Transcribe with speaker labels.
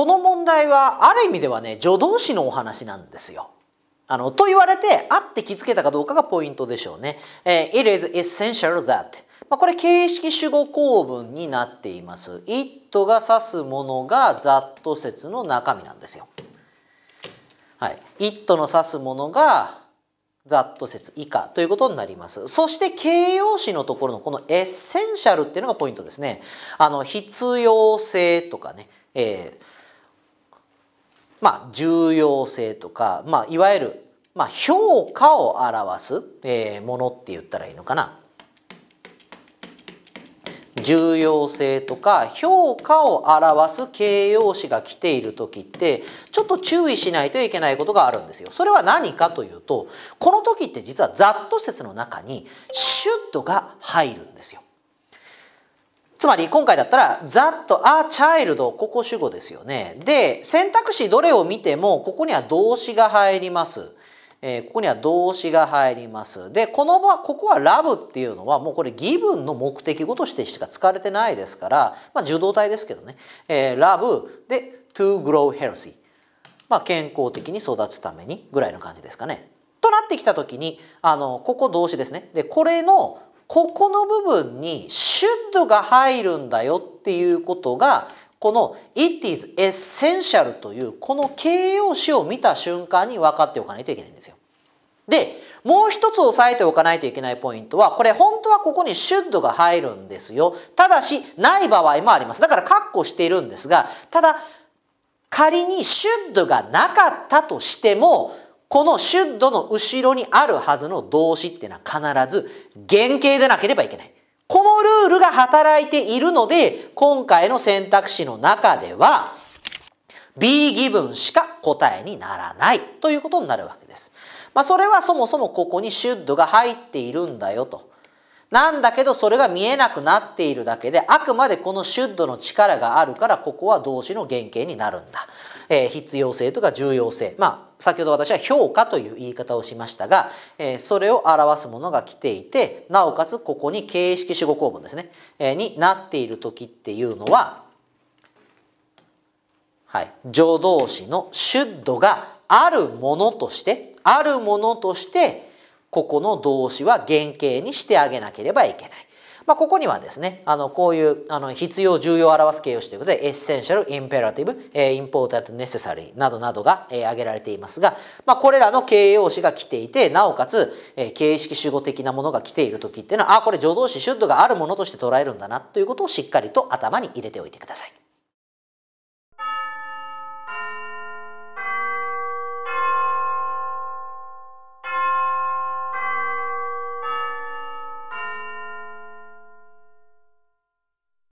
Speaker 1: この問題はある意味ではね助動詞のお話なんですよ。あのと言われてあって気づけたかどうかがポイントでしょうね。えー、It is essential that まあ、これ形式主語構文になっています。it が指すものが that 説の中身なんですよ。はい。it の指すものが that 説以下ということになります。そして形容詞のところのこのエッセンシャルっていうのがポイントですね。あの、必要性とかね、えーまあ、重要性とか、まあ、いわゆる、まあ、評価を表す、えー、ものって言ったらいいのかな。重要性とか評価を表す形容詞が来ている時ってちょっと注意しないといけないことがあるんですよ。それは何かというとこの時って実はざっと説の中に「シュッと」が入るんですよ。つまり今回だったら that a child ここ主語ですよね。で選択肢どれを見てもここには動詞が入ります。えー、ここには動詞が入ります。で、この場、ここは love っていうのはもうこれ義分の目的語としてしか使われてないですから、まあ受動体ですけどね。えー、love で to grow healthy。まあ健康的に育つためにぐらいの感じですかね。となってきた時に、あの、ここ動詞ですね。で、これのここの部分にシュッドが入るんだよっていうことがこの it is essential というこの形容詞を見た瞬間に分かっておかないといけないんですよ。で、もう一つ押さえておかないといけないポイントは、これ本当はここに should が入るんですよ。ただし、ない場合もあります。だから括弧しているんですが、ただ、仮に should がなかったとしても、このシュッドの後ろにあるはずの動詞っていうのは必ず原型でなければいけない。このルールが働いているので、今回の選択肢の中では、B 義文しか答えにならないということになるわけです。まあ、それはそもそもここにシュッドが入っているんだよと。なんだけどそれが見えなくなっているだけであくまでこのシュッドの力があるからここは動詞の原型になるんだ。えー、必要性とか重要性まあ先ほど私は評価という言い方をしましたが、えー、それを表すものが来ていてなおかつここに形式主語構文ですね、えー、になっている時っていうのは、はい、助動詞の「シュッド」があるものとしてあるものとしてここの動詞は原型にしてあげなければいけない。まあ、ここにはですね、あのこういうあの必要、重要を表す形容詞ということで、エッセンシャル、インペラティブ、インポータント、ネセサリーなどなどが挙げられていますが、まあ、これらの形容詞が来ていて、なおかつ形式主語的なものが来ている時っていうのは、あ、これ助動詞、シュッドがあるものとして捉えるんだなということをしっかりと頭に入れておいてください。